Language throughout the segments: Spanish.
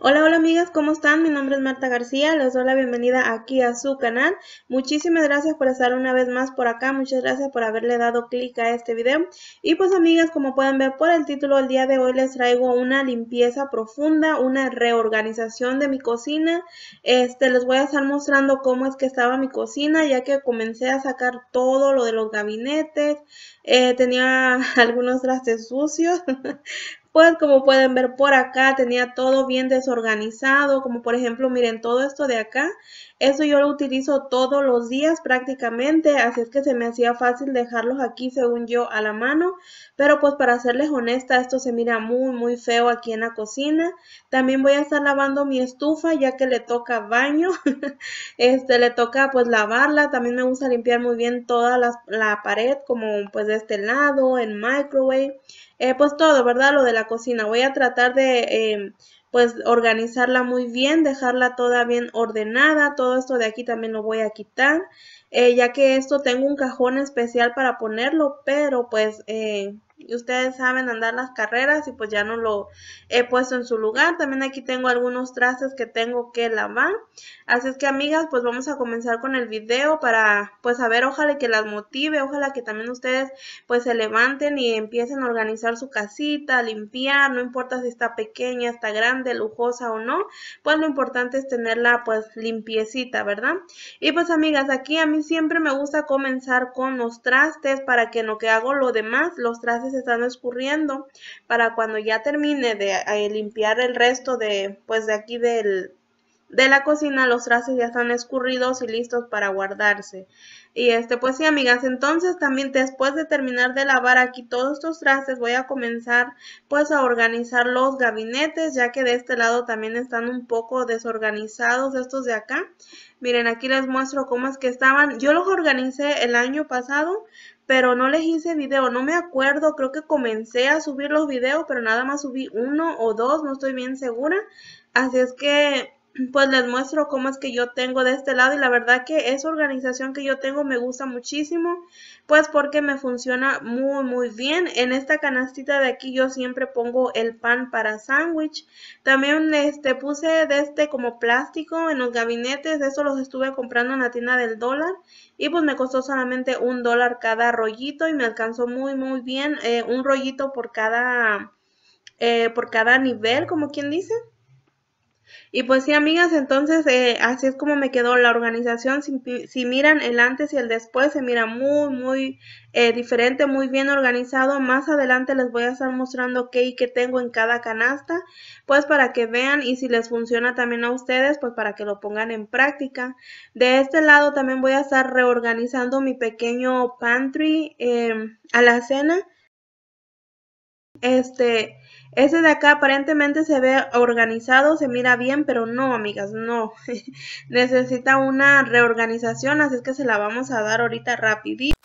Hola, hola amigas, ¿cómo están? Mi nombre es Marta García, les doy la bienvenida aquí a su canal. Muchísimas gracias por estar una vez más por acá, muchas gracias por haberle dado clic a este video. Y pues amigas, como pueden ver por el título, el día de hoy les traigo una limpieza profunda, una reorganización de mi cocina. Este, les voy a estar mostrando cómo es que estaba mi cocina, ya que comencé a sacar todo lo de los gabinetes, eh, tenía algunos trastes sucios, pues como pueden ver por acá tenía todo bien desorganizado, como por ejemplo miren todo esto de acá, eso yo lo utilizo todos los días prácticamente, así es que se me hacía fácil dejarlos aquí según yo a la mano, pero pues para serles honesta esto se mira muy muy feo aquí en la cocina, también voy a estar lavando mi estufa ya que le toca baño, este le toca pues lavarla, también me gusta limpiar muy bien toda la, pared como pues de este lado, el microwave, eh, pues todo, ¿verdad? Lo de la cocina, voy a tratar de... Em, pues organizarla muy bien, dejarla toda bien ordenada, todo esto de aquí también lo voy a quitar, eh, ya que esto tengo un cajón especial para ponerlo, pero pues eh, y ustedes saben andar las carreras y pues ya no lo he puesto en su lugar. También aquí tengo algunos trastes que tengo que lavar. Así es que amigas, pues vamos a comenzar con el video para pues a ver, ojalá que las motive, ojalá que también ustedes pues se levanten y empiecen a organizar su casita, limpiar, no importa si está pequeña, está grande, lujosa o no, pues lo importante es tenerla pues limpiecita, ¿verdad? Y pues amigas, aquí a mí siempre me gusta comenzar con los trastes para que lo que hago lo demás, los trastes están escurriendo para cuando ya termine de eh, limpiar el resto de pues de aquí del, de la cocina los trastes ya están escurridos y listos para guardarse. Y este, pues sí, amigas, entonces también después de terminar de lavar aquí todos estos trastes, voy a comenzar pues a organizar los gabinetes, ya que de este lado también están un poco desorganizados estos de acá. Miren, aquí les muestro cómo es que estaban. Yo los organicé el año pasado, pero no les hice video, no me acuerdo, creo que comencé a subir los videos, pero nada más subí uno o dos, no estoy bien segura, así es que pues les muestro cómo es que yo tengo de este lado y la verdad que esa organización que yo tengo me gusta muchísimo pues porque me funciona muy muy bien en esta canastita de aquí yo siempre pongo el pan para sándwich también este puse de este como plástico en los gabinetes eso los estuve comprando en la tienda del dólar y pues me costó solamente un dólar cada rollito y me alcanzó muy muy bien eh, un rollito por cada eh, por cada nivel como quien dice y pues sí, amigas, entonces eh, así es como me quedó la organización. Si, si, miran el antes y el después, se mira muy, muy eh, diferente, muy bien organizado. Más adelante les voy a estar mostrando qué y qué tengo en cada canasta, pues para que vean y si les funciona también a ustedes, pues para que lo pongan en práctica. De este lado también voy a estar reorganizando mi pequeño pantry eh, a la cena. Este, ese de acá aparentemente se ve organizado, se mira bien, pero no, amigas, no. Necesita una reorganización, así es que se la vamos a dar ahorita rapidito.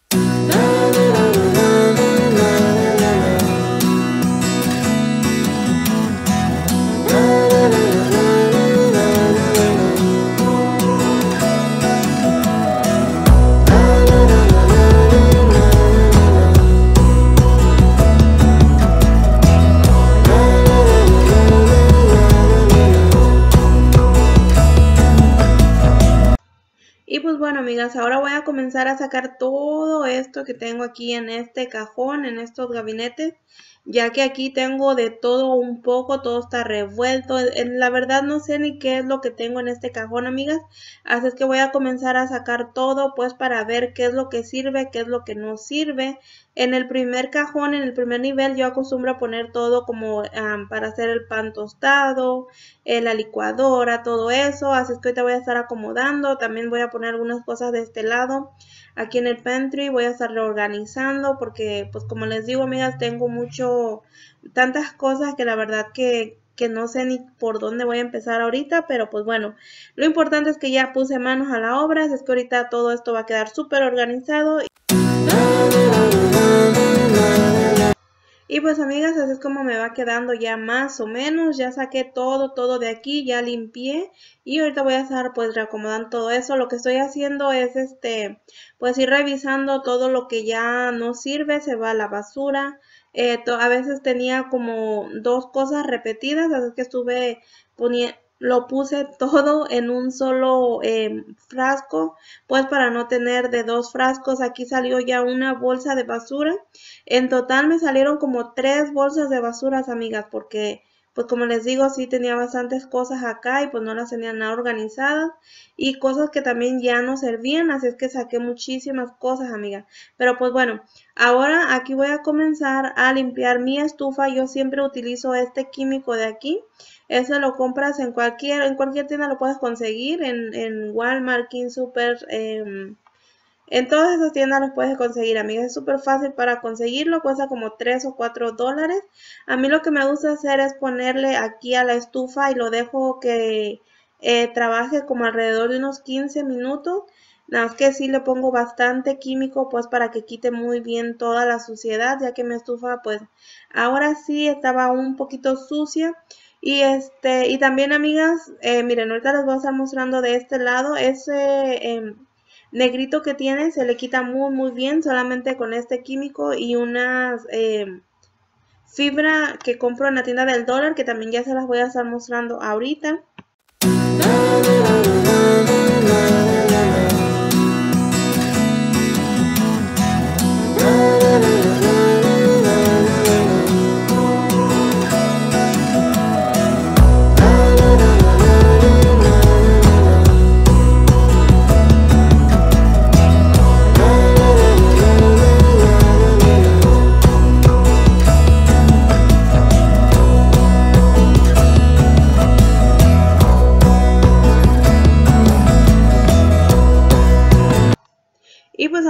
amigas, ahora voy a comenzar a sacar todo esto que tengo aquí en este cajón, en estos gabinetes, ya que aquí tengo de todo un poco, todo está revuelto. Eh, eh, la verdad no sé ni qué es lo que tengo en este cajón, amigas, así es que voy a comenzar a sacar todo, pues, para ver qué es lo que sirve, qué es lo que no sirve, en el primer cajón, en el primer nivel, yo acostumbro a poner todo como para hacer el pan tostado, eh, la licuadora, todo eso. Así es que ahorita voy a estar acomodando. También voy a poner algunas cosas de este lado. Aquí en el pantry voy a estar reorganizando porque, pues como les digo, amigas, tengo mucho, tantas cosas que la verdad que que no sé ni por dónde voy a empezar ahorita, pero pues bueno, lo importante es que ya puse manos a la obra, así es que ahorita todo esto va a quedar súper organizado. Y... Y pues amigas, así es como me va quedando ya más o menos, ya saqué todo, todo de aquí, ya limpié y ahorita voy a estar pues reacomodando todo eso. Lo que estoy haciendo es este, pues ir revisando todo lo que ya no sirve, se va a la basura. Eh, a veces tenía como dos cosas repetidas, así que estuve poniendo lo puse todo en un solo eh, frasco, pues para no tener de dos frascos, aquí salió ya una bolsa de basura. En total me salieron como tres bolsas de basuras, amigas, porque pues como les digo, sí tenía bastantes cosas acá y pues no las tenía nada organizadas y cosas que también ya no servían, así es que saqué muchísimas cosas, amiga. Pero pues bueno, ahora aquí voy a comenzar a limpiar mi estufa. Yo siempre utilizo este químico de aquí. eso lo compras en cualquier, en cualquier tienda lo puedes conseguir, en, en Walmart, King Super, em, en todas esas tiendas los puedes conseguir, amigas. Es súper fácil para conseguirlo. Cuesta como 3 o 4 dólares. A mí lo que me gusta hacer es ponerle aquí a la estufa y lo dejo que eh, trabaje como alrededor de unos 15 minutos. Nada más que sí le pongo bastante químico pues para que quite muy bien toda la suciedad ya que mi estufa pues ahora sí estaba un poquito sucia. Y este y también amigas, eh, miren ahorita les voy a estar mostrando de este lado ese... Em, negrito que tiene se le quita muy muy bien solamente con este químico y unas eh, fibra que compro en la tienda del dólar que también ya se las voy a estar mostrando ahorita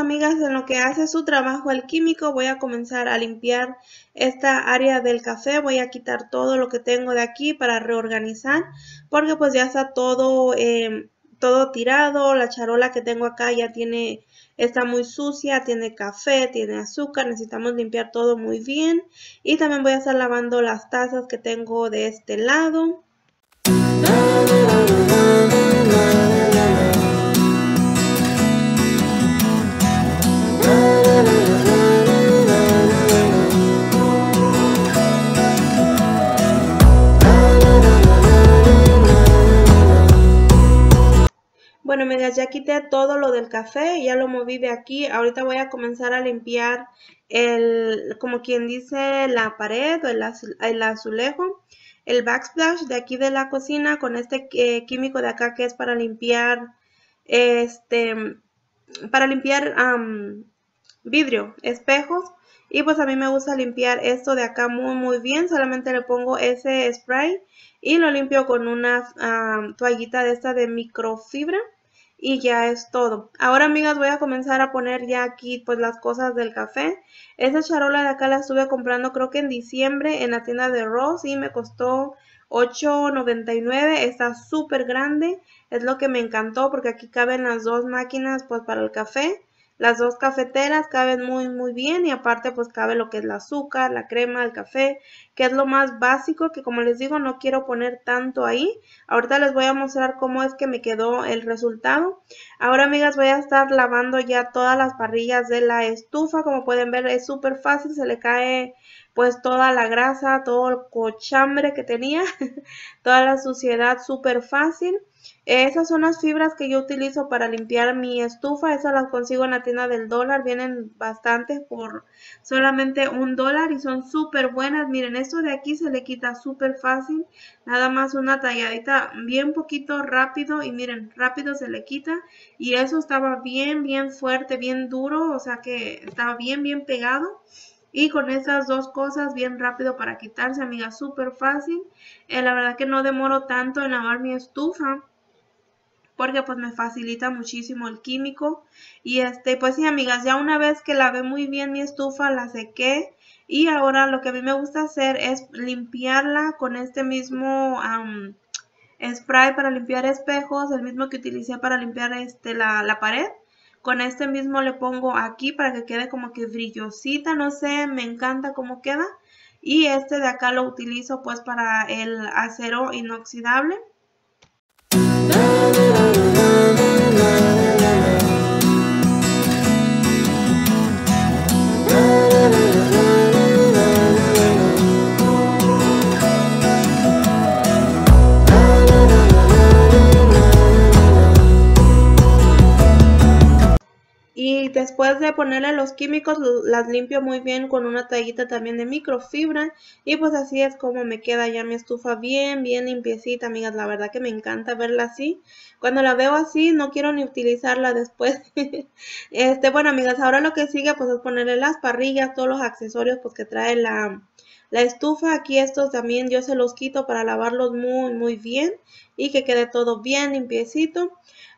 amigas, en lo que hace su trabajo el químico, voy a comenzar a limpiar esta área del café. Voy a quitar todo lo que tengo de aquí para reorganizar, porque pues ya está todo, em, todo tirado. La charola que tengo acá ya tiene, está muy sucia, tiene café, tiene azúcar. Necesitamos limpiar todo muy bien. Y también voy a estar lavando las tazas que tengo de este lado. Bueno, ya quité todo lo del café, ya lo moví de aquí. Ahorita voy a comenzar a limpiar el, como quien dice, la pared o el, azulejo. El backsplash de aquí de la cocina con este eh, químico de acá que es para limpiar, este, para limpiar vidrio, espejos y pues a mí me gusta limpiar esto de acá muy muy bien, solamente le pongo ese spray y lo limpio con una toallita de esta de microfibra y ya es todo. Ahora amigas voy a comenzar a poner ya aquí pues las cosas del café. Esa charola de acá la estuve comprando creo que en diciembre en la tienda de Ross y me costó $8.99. Está súper grande. Es lo que me encantó porque aquí caben las dos máquinas pues para el café. Las dos cafeteras caben muy muy bien y aparte pues cabe lo que es el azúcar, la crema, el café, que es lo más básico que como les digo no quiero poner tanto ahí. Ahorita les voy a mostrar cómo es que me quedó el resultado. Ahora amigas voy a estar lavando ya todas las parrillas de la estufa. Como pueden ver es súper fácil, se le cae pues toda la grasa, todo el cochambre que tenía, toda la suciedad súper fácil. Esas son las fibras que yo utilizo para limpiar mi estufa. Esas las consigo en la tienda del dólar. Vienen bastantes por solamente un dólar y son súper buenas. Miren, esto de aquí se le quita súper fácil. Nada más una talladita bien poquito rápido y miren, rápido se le quita. Y eso estaba bien, bien fuerte, bien duro. O sea que estaba bien, bien pegado. Y con esas dos cosas bien rápido para quitarse, amiga, súper fácil. Eh, la verdad que no demoro tanto en lavar mi estufa porque pues me facilita muchísimo el químico. Y este, pues sí, amigas, ya una vez que lavé muy bien mi estufa, la sequé. Y ahora lo que a mí me gusta hacer es limpiarla con este mismo spray para limpiar espejos, el mismo que utilicé para limpiar este, la, la pared. Con este mismo le pongo aquí para que quede como que brillosita, no sé, me encanta cómo queda. Y este de acá lo utilizo pues para el acero inoxidable. Y después de ponerle los químicos, las limpio muy bien con una tallita también de microfibra. Y pues así es como me queda ya mi estufa bien, bien limpiecita, amigas. La verdad que me encanta verla así. Cuando la veo así, no quiero ni utilizarla después. este, bueno, amigas, ahora lo que sigue pues es ponerle las parrillas, todos los accesorios pues que trae la, la estufa aquí estos también yo se los quito para lavarlos muy muy bien y que quede todo bien limpiecito.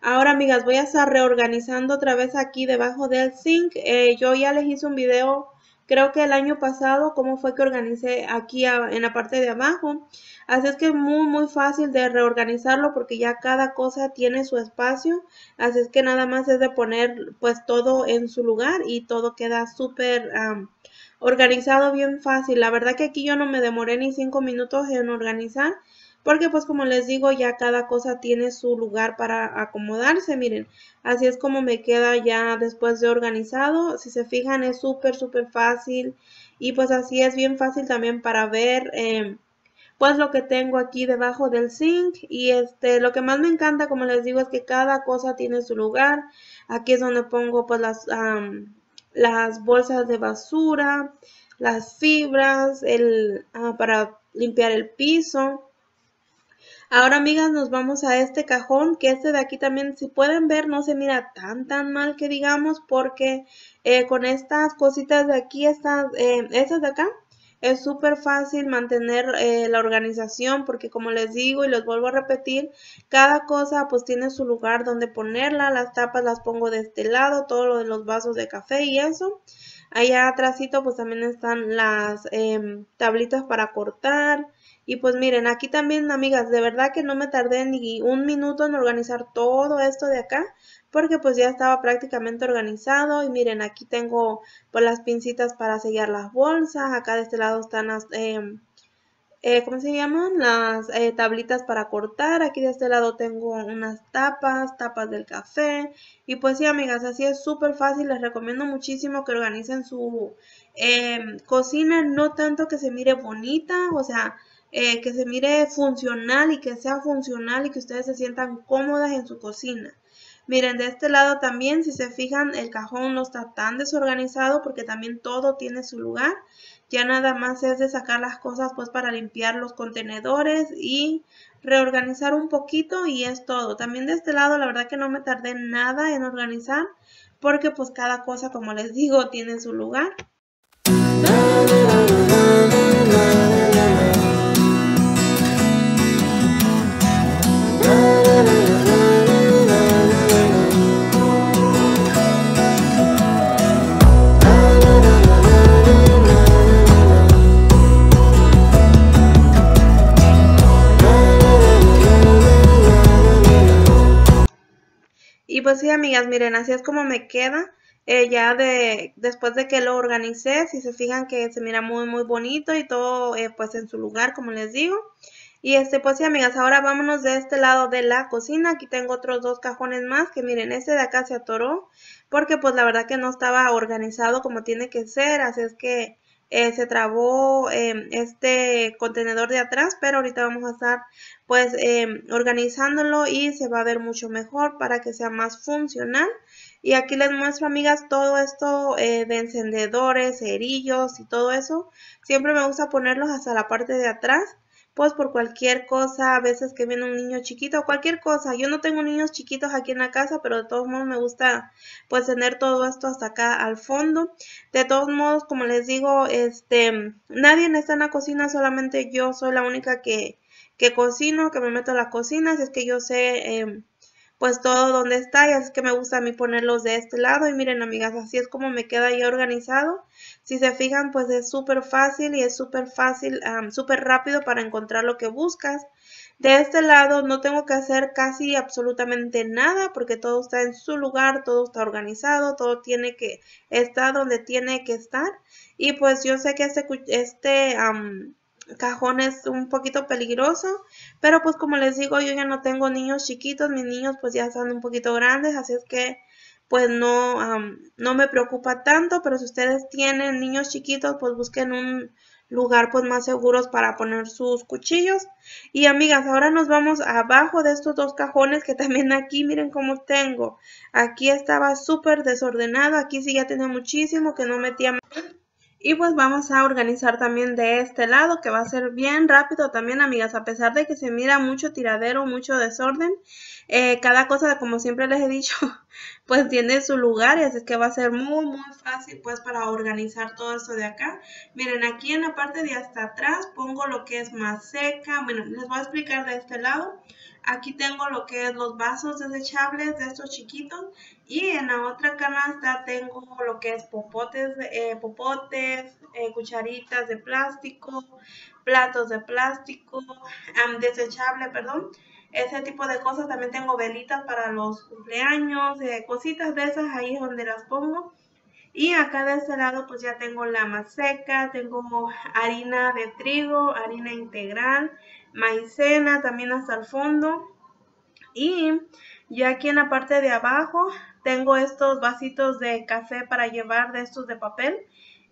Ahora, amigas, voy a estar reorganizando otra vez aquí debajo del zinc. Eh, yo ya les hice un video, creo que el año pasado, cómo fue que organicé aquí en la parte de abajo. Así es que es muy, muy fácil de reorganizarlo porque ya cada cosa tiene su espacio. Así es que nada más es de poner pues todo en su lugar y todo queda súper... organizado bien fácil. La verdad que aquí yo no me demoré ni cinco minutos en organizar porque pues como les digo ya cada cosa tiene su lugar para acomodarse miren así es como me queda ya después de organizado si se fijan es súper súper fácil y pues así es bien fácil también para ver em, pues lo que tengo aquí debajo del zinc y este lo que más me encanta como les digo es que cada cosa tiene su lugar aquí es donde pongo pues las las bolsas de basura las fibras el ah, para limpiar el piso Ahora, amigas, nos vamos a este cajón, que este de aquí también, si pueden ver, no se mira tan, tan mal que digamos, porque eh, con estas cositas de aquí, estas, eh, estas de acá, es súper fácil mantener eh, la organización porque como les digo y les vuelvo a repetir, cada cosa pues tiene su lugar donde ponerla, las tapas las pongo de este lado, todo lo de los vasos de café y eso. Allá atrásito pues también están las em, tablitas para cortar, y pues miren, aquí también, amigas, de verdad que no me tardé ni un minuto en organizar todo esto de acá, porque pues ya estaba prácticamente organizado. Y miren, aquí tengo pues las pincitas para sellar las bolsas, acá de este lado están las... Eh, eh, ¿cómo se llaman? Las eh, tablitas para cortar. Aquí de este lado tengo unas tapas, tapas del café. Y pues sí, amigas, así es súper fácil. Les recomiendo muchísimo que organicen su cocina, no tanto que se mire bonita, o sea, eh, que se mire funcional y que sea funcional y que ustedes se sientan cómodas en su cocina. Miren, de este lado también, si se fijan, el cajón no está tan desorganizado porque también todo tiene su lugar. Ya nada más es de sacar las cosas pues para limpiar los contenedores y reorganizar un poquito y es todo. También de este lado la verdad que no me tardé nada en organizar porque pues cada cosa como les digo tiene su lugar. pues sí, amigas, miren, así es como me queda. Eh, ya de, después de que lo organicé, si se fijan que se mira muy, muy bonito y todo eh, pues en su lugar, como les digo. Y este, pues sí, amigas, ahora vámonos de este lado de la cocina. Aquí tengo otros dos cajones más, que miren, este de acá se atoró, porque pues la verdad que no estaba organizado como tiene que ser, así es que eh, se trabó em, este contenedor de atrás, pero ahorita vamos a estar pues em, organizándolo y se va a ver mucho mejor para que sea más funcional. Y aquí les muestro, amigas, todo esto eh, de encendedores, cerillos y todo eso. Siempre me gusta ponerlos hasta la parte de atrás pues por cualquier cosa, a veces que viene un niño chiquito, cualquier cosa. Yo no tengo niños chiquitos aquí en la casa, pero de todos modos me gusta pues tener todo esto hasta acá al fondo. De todos modos, como les digo, este, nadie está en la cocina, solamente yo soy la única que, que cocino, que me meto a la cocina, así es que yo sé... Em, pues todo donde está y así que me gusta a mí ponerlos de este lado y miren amigas así es como me queda ya organizado si se fijan pues es súper fácil y es súper fácil súper rápido para encontrar lo que buscas de este lado no tengo que hacer casi absolutamente nada porque todo está en su lugar, todo está organizado, todo tiene que estar donde tiene que estar. Y pues yo sé que este, este cajón es un poquito peligroso, pero pues como les digo, yo ya no tengo niños chiquitos, mis niños pues ya están un poquito grandes, así es que pues no, no me preocupa tanto, pero si ustedes tienen niños chiquitos, pues busquen un lugar pues más seguros para poner sus cuchillos. Y amigas, ahora nos vamos abajo de estos dos cajones que también aquí, miren cómo tengo. Aquí estaba súper desordenado, aquí sí ya tenía muchísimo que no metía... Y pues vamos a organizar también de este lado, que va a ser bien rápido también, amigas, a pesar de que se mira mucho tiradero, mucho desorden. Eh, cada cosa, como siempre les he dicho, pues tiene su lugar, y así es que va a ser muy, muy fácil pues para organizar todo esto de acá. Miren, aquí en la parte de hasta atrás pongo lo que es más seca, bueno, les voy a explicar de este lado. Aquí tengo lo que es los vasos desechables de estos chiquitos y en la otra canasta tengo lo que es popotes, eh, popotes eh, cucharitas de plástico, platos de plástico, desechable, perdón. Ese tipo de cosas. También tengo velitas para los cumpleaños, eh, cositas de esas ahí es donde las pongo. Y acá de este lado pues ya tengo la seca, tengo harina de trigo, harina integral, maicena también hasta el fondo. Y ya aquí en la parte de abajo tengo estos vasitos de café para llevar de estos de papel.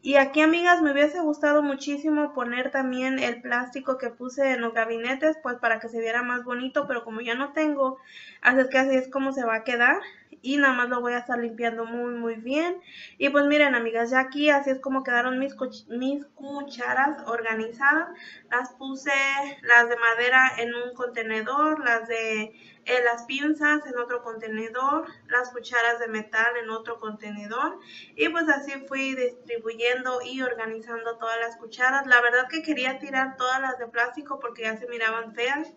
Y aquí, amigas, me hubiese gustado muchísimo poner también el plástico que puse en los gabinetes, pues para que se viera más bonito, pero como ya no tengo, así es que así es como se va a quedar y nada más lo voy a estar limpiando muy muy bien y pues miren amigas ya aquí así es como quedaron mis, mis cucharas organizadas las puse las de madera en un contenedor las de eh, las pinzas en otro contenedor las cucharas de metal en otro contenedor y pues así fui distribuyendo y organizando todas las cucharas la verdad que quería tirar todas las de plástico porque ya se miraban feas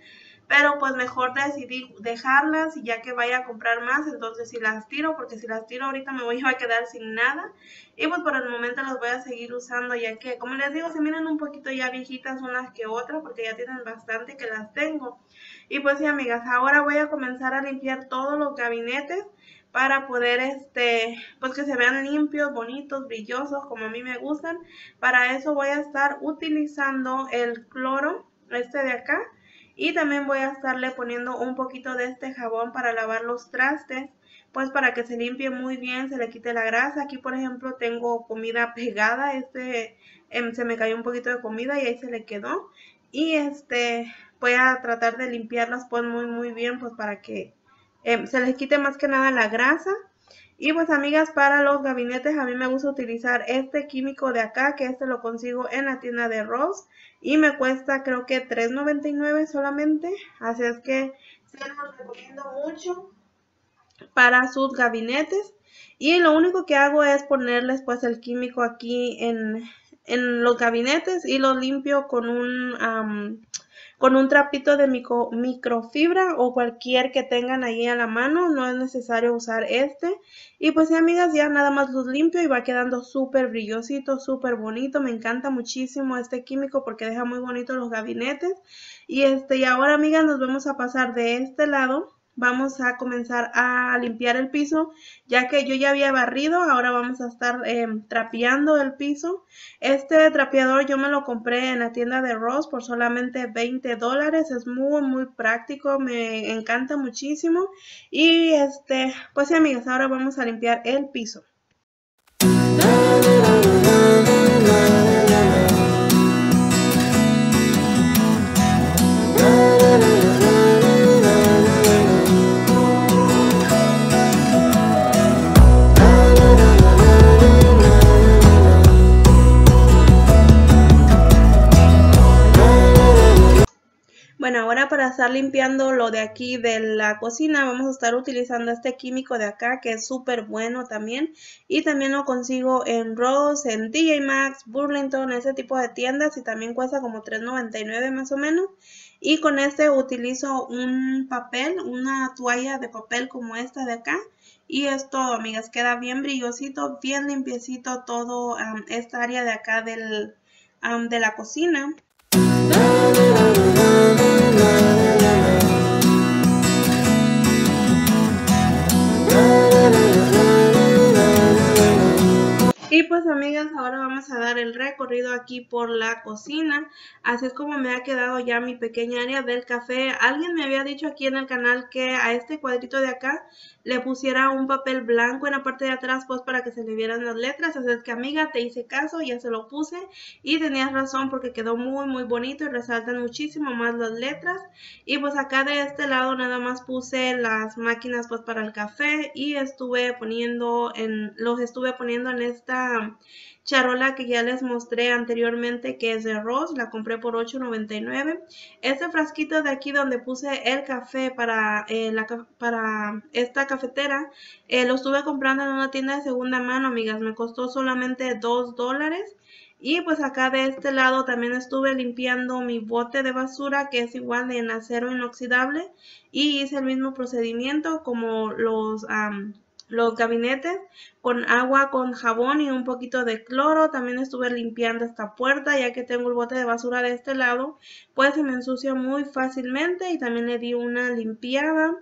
pero pues mejor decidí dejarlas y ya que vaya a comprar más, entonces si las tiro, porque si las tiro ahorita me voy a quedar sin nada y pues por el momento las voy a seguir usando ya que, como les digo, se miran un poquito ya viejitas unas que otras porque ya tienen bastante que las tengo. Y pues sí, amigas, ahora voy a comenzar a limpiar todos los gabinetes para poder, este, pues que se vean limpios, bonitos, brillosos, como a mí me gustan. Para eso voy a estar utilizando el cloro, este de acá, y también voy a estarle poniendo un poquito de este jabón para lavar los trastes, pues para que se limpie muy bien, se le quite la grasa. Aquí por ejemplo tengo comida pegada, este em, se me cayó un poquito de comida y ahí se le quedó. Y este voy a tratar de limpiarlas pues muy muy bien, pues para que em, se les quite más que nada la grasa y pues amigas, para los gabinetes a mí me gusta utilizar este químico de acá, que este lo consigo en la tienda de Ross y me cuesta creo que $3.99 solamente, así es que se los recomiendo mucho para sus gabinetes. Y lo único que hago es ponerles pues el químico aquí en, los gabinetes y lo limpio con un con un trapito de microfibra o cualquier que tengan ahí a la mano, no es necesario usar este. Y pues sí, amigas, ya nada más los limpio y va quedando súper brillosito, súper bonito. Me encanta muchísimo este químico porque deja muy bonito los gabinetes. Y este, y ahora, amigas, nos vamos a pasar de este lado vamos a comenzar a limpiar el piso, ya que yo ya había barrido, ahora vamos a estar em, trapeando el piso. Este trapeador yo me lo compré en la tienda de Ross por solamente 20 dólares, es muy muy práctico, me encanta muchísimo. Y este, pues sí amigas, ahora vamos a limpiar el piso. Bueno, ahora para estar limpiando lo de aquí de la cocina, vamos a estar utilizando este químico de acá que es súper bueno también. Y también lo consigo en Rose, en DJ Maxx, Burlington, ese tipo de tiendas y también cuesta como $3.99 más o menos. Y con este utilizo un papel, una toalla de papel como esta de acá. Y es todo, amigas. Queda bien brillosito, bien limpiecito todo esta área de acá del, de la cocina. Y pues amigas, ahora vamos a dar el recorrido aquí por la cocina. Así es como me ha quedado ya mi pequeña área del café. Alguien me había dicho aquí en el canal que a este cuadrito de acá le pusiera un papel blanco en la parte de atrás pues para que se le vieran las letras. Así es que amiga, te hice caso, ya se lo puse y tenías razón porque quedó muy muy bonito y resaltan muchísimo más las letras. Y pues acá de este lado nada más puse las máquinas pues para el café y estuve poniendo en los estuve poniendo en esta charola que ya les mostré anteriormente que es de arroz, la compré por $8.99. Este frasquito de aquí donde puse el café para, eh, la, para esta cafetera, eh, lo estuve comprando en una tienda de segunda mano, amigas, me costó solamente $2 y pues acá de este lado también estuve limpiando mi bote de basura que es igual de en acero inoxidable y hice el mismo procedimiento como los los gabinetes con agua, con jabón y un poquito de cloro. También estuve limpiando esta puerta ya que tengo el bote de basura de este lado, pues se me ensucia muy fácilmente y también le di una limpiada.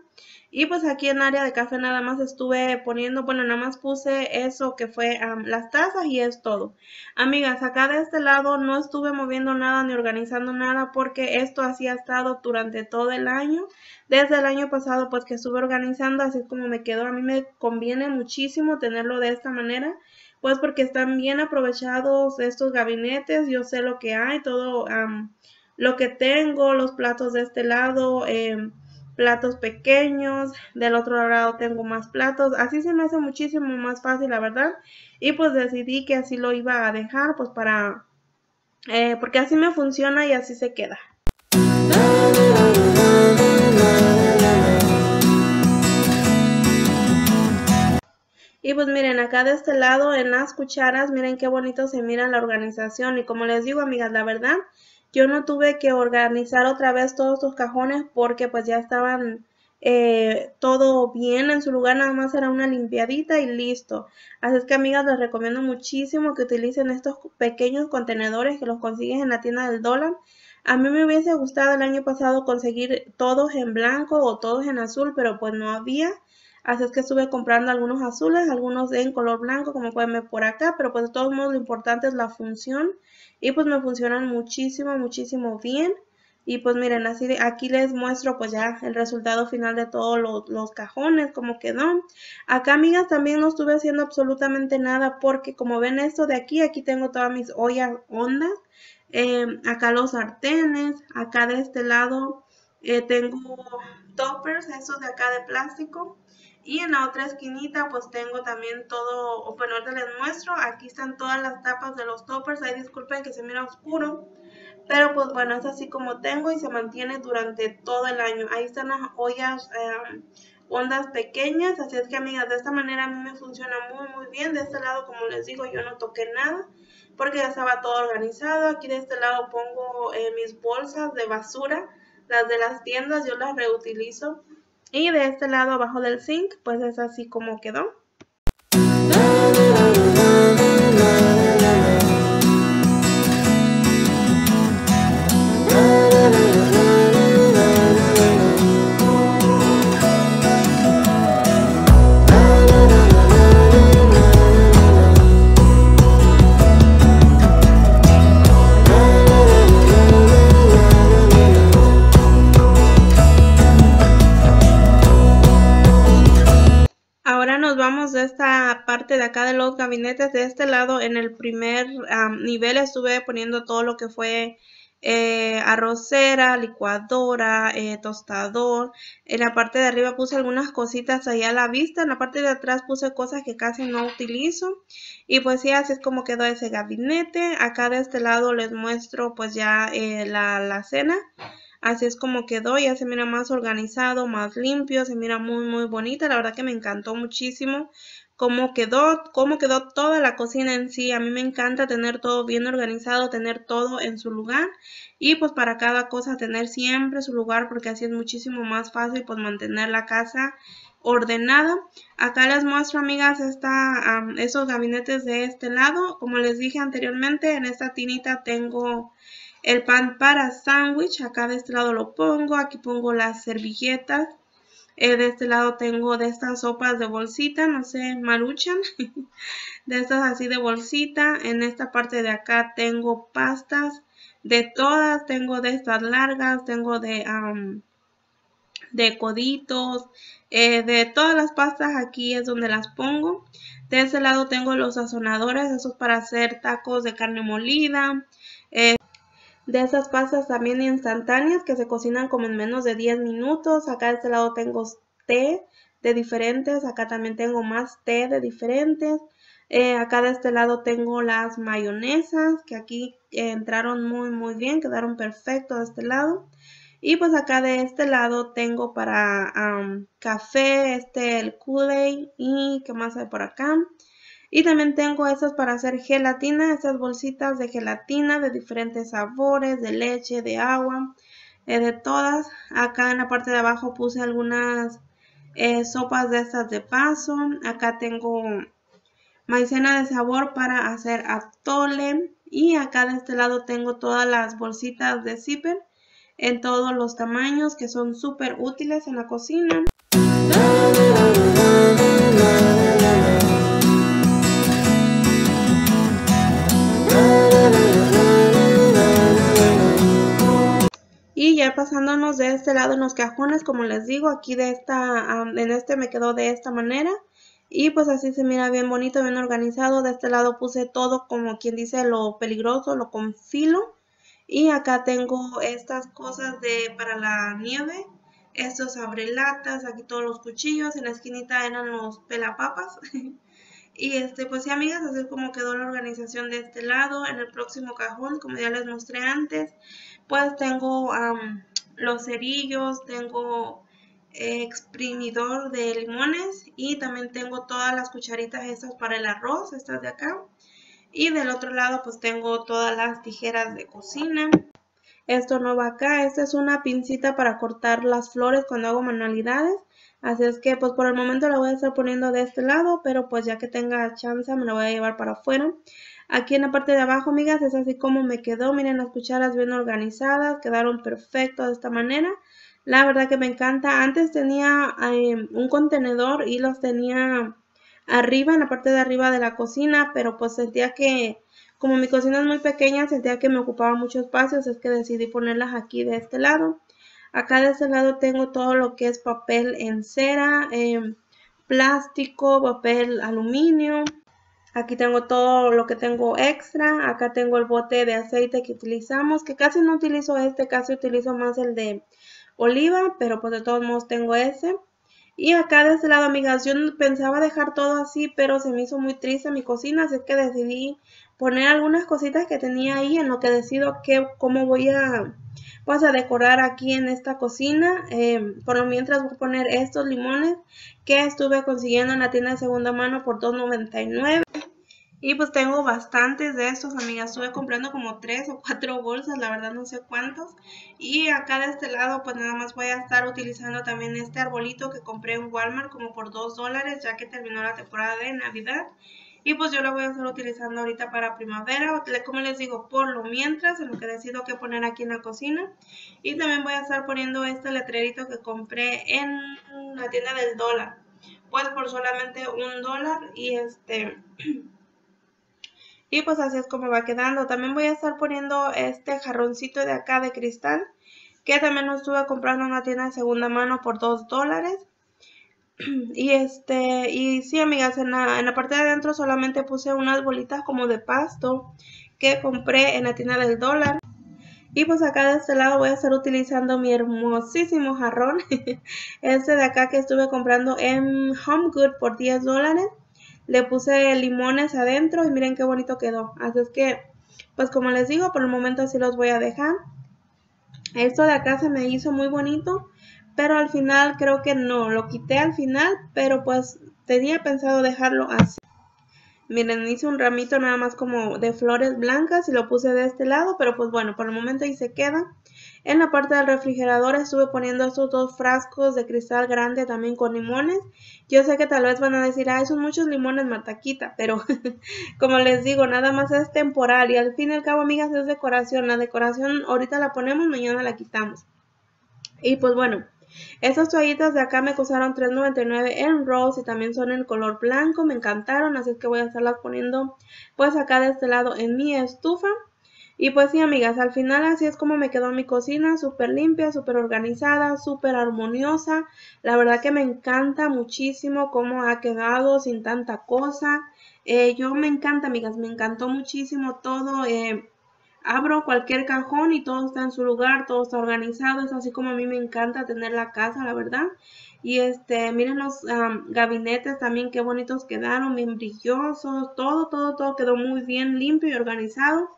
Y pues aquí en área de café nada más estuve poniendo, bueno, nada más puse eso que fue las tazas y es todo. Amigas, acá de este lado no estuve moviendo nada ni organizando nada porque esto así ha estado durante todo el año. Desde el año pasado pues que estuve organizando, así es como me quedó. A mí me conviene muchísimo tenerlo de esta manera pues porque están bien aprovechados estos gabinetes, yo sé lo que hay, todo lo que tengo, los platos de este lado, em, platos pequeños, del otro lado tengo más platos, así se me hace muchísimo más fácil la verdad y pues decidí que así lo iba a dejar pues para, eh, porque así me funciona y así se queda. Y pues miren, acá de este lado en las cucharas, miren qué bonito se mira la organización. Y como les digo, amigas, la verdad, yo no tuve que organizar otra vez todos estos cajones porque pues ya estaban eh, todo bien en su lugar, nada más era una limpiadita y listo. Así es que amigas, les recomiendo muchísimo que utilicen estos pequeños contenedores que los consigues en la tienda del dólar. A mí me hubiese gustado el año pasado conseguir todos en blanco o todos en azul, pero pues no había. Así es que estuve comprando algunos azules, algunos en color blanco, como pueden ver por acá, pero pues de todos modos lo importante es la función y pues me funcionan muchísimo, muchísimo bien. Y pues miren, así de aquí les muestro pues ya el resultado final de todos los, cajones, como quedó. Acá, amigas, también no estuve haciendo absolutamente nada porque como ven esto de aquí, aquí tengo todas mis ollas ondas em, acá los sartenes, acá de este lado eh, tengo toppers, estos de acá de plástico. Y en la otra esquinita pues tengo también todo, bueno, ahorita les muestro, aquí están todas las tapas de los toppers, ahí disculpen que se mira oscuro, pero pues bueno, es así como tengo y se mantiene durante todo el año. Ahí están las ollas, eh, ondas pequeñas, así es que amigas, de esta manera a mí me funciona muy muy bien, de este lado como les digo yo no toqué nada, porque ya estaba todo organizado, aquí de este lado pongo eh, mis bolsas de basura, las de las tiendas yo las reutilizo, y de este lado abajo del zinc, pues es así como quedó. acá de los gabinetes de este lado en el primer nivel estuve poniendo todo lo que fue eh, arrocera, licuadora, eh, tostador. En la parte de arriba puse algunas cositas allá a la vista. En la parte de atrás puse cosas que casi no utilizo. Y pues sí, así es como quedó ese gabinete. Acá de este lado les muestro pues ya eh, la, la cena. Así es como quedó, ya se mira más organizado, más limpio, se mira muy muy bonita, la verdad que me encantó muchísimo cómo quedó, cómo quedó toda la cocina en sí. A mí me encanta tener todo bien organizado, tener todo en su lugar y pues para cada cosa tener siempre su lugar porque así es muchísimo más fácil pues mantener la casa ordenada. Acá les muestro amigas esta, gabinetes de este lado. Como les dije anteriormente, en esta tinita tengo el pan para sándwich. Acá de este lado lo pongo, aquí pongo las servilletas eh, de este lado tengo de estas sopas de bolsita, no sé, maruchan. de estas así de bolsita. En esta parte de acá tengo pastas de todas. Tengo de estas largas, tengo de, de coditos. Eh, de todas las pastas aquí es donde las pongo. De este lado tengo los sazonadores, esos para hacer tacos de carne molida de esas pastas también instantáneas que se cocinan como en menos de 10 minutos. Acá de este lado tengo té de diferentes, acá también tengo más té de diferentes. Eh, acá de este lado tengo las mayonesas que aquí entraron muy muy bien, quedaron perfectos de este lado. Y pues acá de este lado tengo para café, este el Kool-Aid y qué más hay por acá. Y también tengo estas para hacer gelatina, estas bolsitas de gelatina de diferentes sabores, de leche, de agua, eh, de todas. Acá en la parte de abajo puse algunas eh, sopas de estas de paso. Acá tengo maicena de sabor para hacer atole. Y acá de este lado tengo todas las bolsitas de zipper en todos los tamaños que son súper útiles en la cocina. Y ya pasándonos de este lado en los cajones, como les digo, aquí de esta, en este me quedó de esta manera. Y pues así se mira bien bonito, bien organizado. De este lado puse todo como quien dice lo peligroso, lo con filo Y acá tengo estas cosas de para la nieve. Estos abrelatas, aquí todos los cuchillos. En la esquinita eran los pelapapas. y este, pues sí, amigas, así es como quedó la organización de este lado. En el próximo cajón, como ya les mostré antes, pues tengo los cerillos, tengo eh, exprimidor de limones y también tengo todas las cucharitas estas para el arroz, estas de acá. Y del otro lado pues tengo todas las tijeras de cocina. Esto no va acá, esta es una pincita para cortar las flores cuando hago manualidades. Así es que pues por el momento la voy a estar poniendo de este lado, pero pues ya que tenga chance me la voy a llevar para afuera. Aquí en la parte de abajo, amigas, es así como me quedó. Miren las cucharas bien organizadas, quedaron perfectas de esta manera. La verdad que me encanta. Antes tenía eh, un contenedor y los tenía arriba, en la parte de arriba de la cocina, pero pues sentía que, como mi cocina es muy pequeña, sentía que me ocupaba mucho espacio, es que decidí ponerlas aquí de este lado. Acá de este lado tengo todo lo que es papel en cera, eh, plástico, papel aluminio, Aquí tengo todo lo que tengo extra. Acá tengo el bote de aceite que utilizamos, que casi no utilizo este, casi utilizo más el de oliva, pero pues de todos modos tengo ese. Y acá desde este lado, amigas, yo pensaba dejar todo así, pero se me hizo muy triste mi cocina, así que decidí poner algunas cositas que tenía ahí en lo que decido que, cómo voy a, pues, a decorar aquí en esta cocina. Eh, por por mientras voy a poner estos limones que estuve consiguiendo en la tienda de segunda mano por $2.99. Y pues tengo bastantes de estos, amigas. Estuve comprando como tres o cuatro bolsas, la verdad no sé cuántos. Y acá de este lado pues nada más voy a estar utilizando también este arbolito que compré en Walmart como por 2 dólares ya que terminó la temporada de Navidad. Y pues yo la voy a estar utilizando ahorita para primavera, como les digo, por lo mientras, en lo que decido que poner aquí en la cocina. Y también voy a estar poniendo este letrerito que compré en la tienda del dólar. Pues por solamente un dólar y este... Y pues así es como va quedando. También voy a estar poniendo este jarroncito de acá de cristal, que también lo estuve comprando en una tienda de segunda mano por dos dólares. Y este, y sí, amigas, en la, parte de adentro solamente puse unas bolitas como de pasto que compré en la tienda del dólar. Y pues acá de este lado voy a estar utilizando mi hermosísimo jarrón. este de acá que estuve comprando en Home Good por 10 dólares. Le puse limones adentro y miren qué bonito quedó. Así es que, pues como les digo, por el momento así los voy a dejar. Esto de acá se me hizo muy bonito pero al final creo que no, lo quité al final, pero pues tenía pensado dejarlo así. Miren, hice un ramito nada más como de flores blancas y lo puse de este lado, pero pues bueno, por el momento ahí se queda. En la parte del refrigerador estuve poniendo estos dos frascos de cristal grande también con limones. Yo sé que tal vez van a decir, ah, son muchos limones, Martaquita, pero como les digo, nada más es temporal y al fin y al cabo, amigas, es decoración. La decoración ahorita la ponemos, mañana la quitamos. Y pues bueno, estas toallitas de acá me costaron $3.99 en Rose y también son en color blanco, me encantaron, así es que voy a estarlas poniendo pues acá de este lado en mi estufa. Y pues sí, amigas, al final así es como me quedó mi cocina, súper limpia, súper organizada, súper armoniosa. La verdad que me encanta muchísimo cómo ha quedado sin tanta cosa. Eh, yo me encanta, amigas, me encantó muchísimo todo. Eh, abro cualquier cajón y todo está en su lugar, todo está organizado, es así como a mí me encanta tener la casa, la verdad. Y este, miren los gabinetes también, qué bonitos quedaron, bien brillosos, todo, todo, todo quedó muy bien limpio y organizado.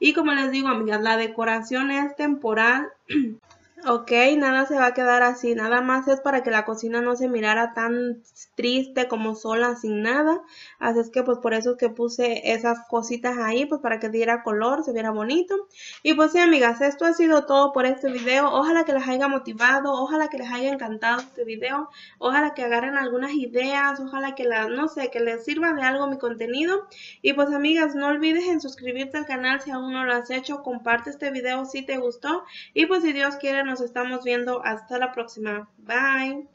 Y como les digo, amigas, la decoración es temporal. Ok, nada se va a quedar así, nada más es para que la cocina no se mirara tan triste como sola sin nada, así es que pues por eso es que puse esas cositas ahí, pues para que diera color, se viera bonito. Y pues sí amigas, esto ha sido todo por este video, ojalá que les haya motivado, ojalá que les haya encantado este video, ojalá que agarren algunas ideas, ojalá que la, no sé, que les sirva de algo mi contenido. Y pues amigas, no olvides en suscribirte al canal si aún no lo has hecho, comparte este video si te gustó y pues si Dios quiere nos nos estamos viendo. Hasta la próxima. Bye.